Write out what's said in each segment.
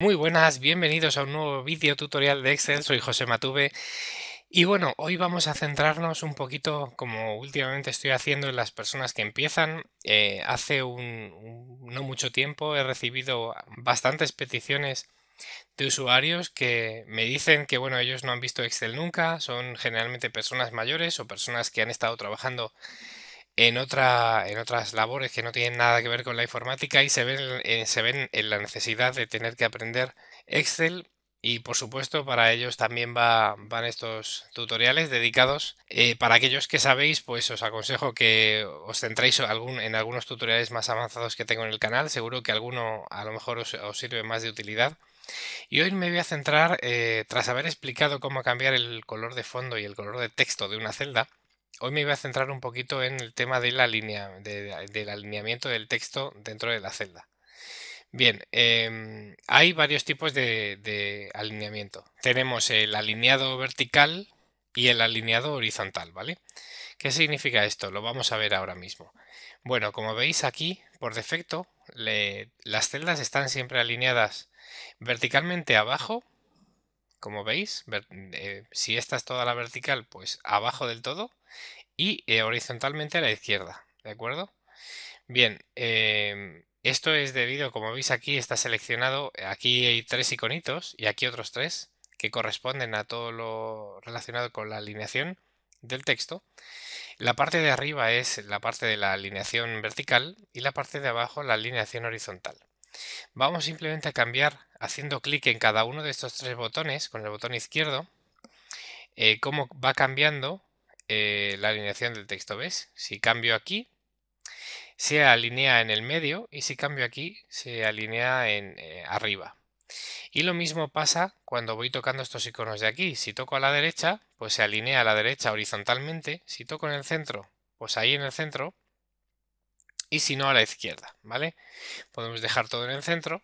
Muy buenas, bienvenidos a un nuevo vídeo tutorial de Excel, soy José Matube y bueno, hoy vamos a centrarnos un poquito como últimamente estoy haciendo en las personas que empiezan. Eh, hace un, no mucho tiempo he recibido bastantes peticiones de usuarios que me dicen que bueno, ellos no han visto Excel nunca, son generalmente personas mayores o personas que han estado trabajando en, en otras labores que no tienen nada que ver con la informática y se ven, eh, se ven en la necesidad de tener que aprender Excel y por supuesto para ellos también van estos tutoriales dedicados. Eh, para aquellos que sabéis, pues os aconsejo que os centréis en algunos tutoriales más avanzados que tengo en el canal. Seguro que alguno a lo mejor os, sirve más de utilidad. Y hoy me voy a centrar, eh, tras haber explicado cómo cambiar el color de fondo y el color de texto de una celda, hoy me voy a centrar un poquito en el tema de la línea, del alineamiento del texto dentro de la celda. Bien, em, hay varios tipos de, alineamiento. Tenemos el alineado vertical y el alineado horizontal, ¿vale? ¿Qué significa esto? Lo vamos a ver ahora mismo. Bueno, como veis aquí, por defecto, las celdas están siempre alineadas verticalmente abajo como veis, eh, si esta es toda la vertical, pues abajo del todo y eh, horizontalmente a la izquierda, ¿de acuerdo? Bien, em, esto es debido, como veis aquí está seleccionado, eh, aquí hay tres iconitos y aquí otros tres que corresponden a todo lo relacionado con la alineación del texto. La parte de arriba es la parte de la alineación vertical y la parte de abajo la alineación horizontal. Vamos simplemente a cambiar haciendo clic en cada uno de estos tres botones con el botón izquierdo eh, cómo va cambiando eh, la alineación del texto. ¿Ves? Si cambio aquí, se alinea en el medio y si cambio aquí, se alinea en eh, arriba. Y lo mismo pasa cuando voy tocando estos iconos de aquí. Si toco a la derecha, pues se alinea a la derecha horizontalmente. Si toco en el centro, pues ahí en el centro y si no a la izquierda, ¿vale? Podemos dejar todo en el centro.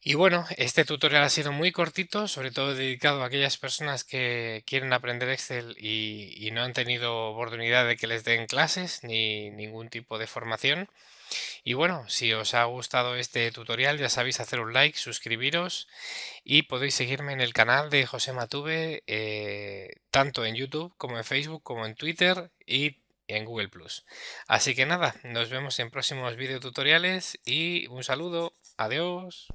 Y bueno, este tutorial ha sido muy cortito, sobre todo dedicado a aquellas personas que quieren aprender Excel y, no han tenido oportunidad de que les den clases ni ningún tipo de formación. Y bueno, si os ha gustado este tutorial ya sabéis hacer un like, suscribiros y podéis seguirme en el canal de José Matube eh, tanto en YouTube como en Facebook como en Twitter y en Google Plus. Así que nada, nos vemos en próximos videotutoriales y un saludo, adiós.